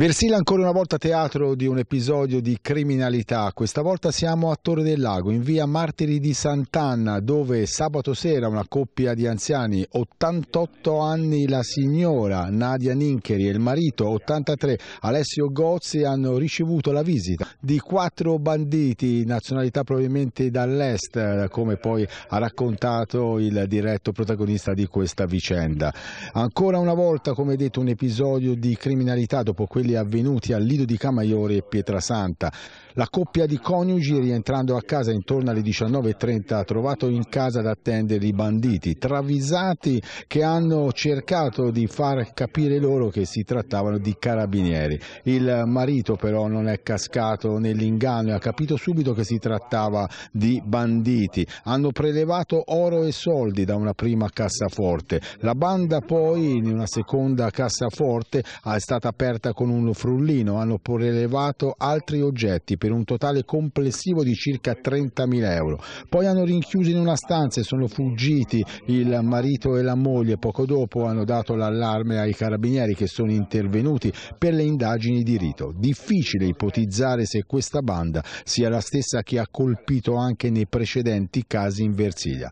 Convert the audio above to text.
Versila ancora una volta teatro di un episodio di criminalità. Questa volta siamo a Torre del Lago, in via Martiri di Sant'Anna, dove sabato sera una coppia di anziani, 88 anni la signora Nadia Nincheri e il marito, 83 Alessio Gozzi, hanno ricevuto la visita di quattro banditi, nazionalità probabilmente dall'est, come poi ha raccontato il diretto protagonista di questa vicenda. Ancora una volta, come detto, un episodio di criminalità dopo quelli fuggelli avvenuti al Lido di Camaiore e Pietrasanta. La coppia di coniugi, rientrando a casa intorno alle 19.30, ha trovato in casa ad attendere i banditi, travisati che hanno cercato di far capire loro che si trattavano di carabinieri. Il marito però non è cascato nell'inganno e ha capito subito che si trattava di banditi. Hanno prelevato oro e soldi da una prima cassaforte. La banda poi in una seconda cassaforte è stata aperta con un frullino hanno prelevato altri oggetti per un totale complessivo di circa 30.000 euro. Poi hanno rinchiuso in una stanza e sono fuggiti il marito e la moglie. Poco dopo hanno dato l'allarme ai carabinieri che sono intervenuti per le indagini di rito. Difficile ipotizzare se questa banda sia la stessa che ha colpito anche nei precedenti casi in Versiglia.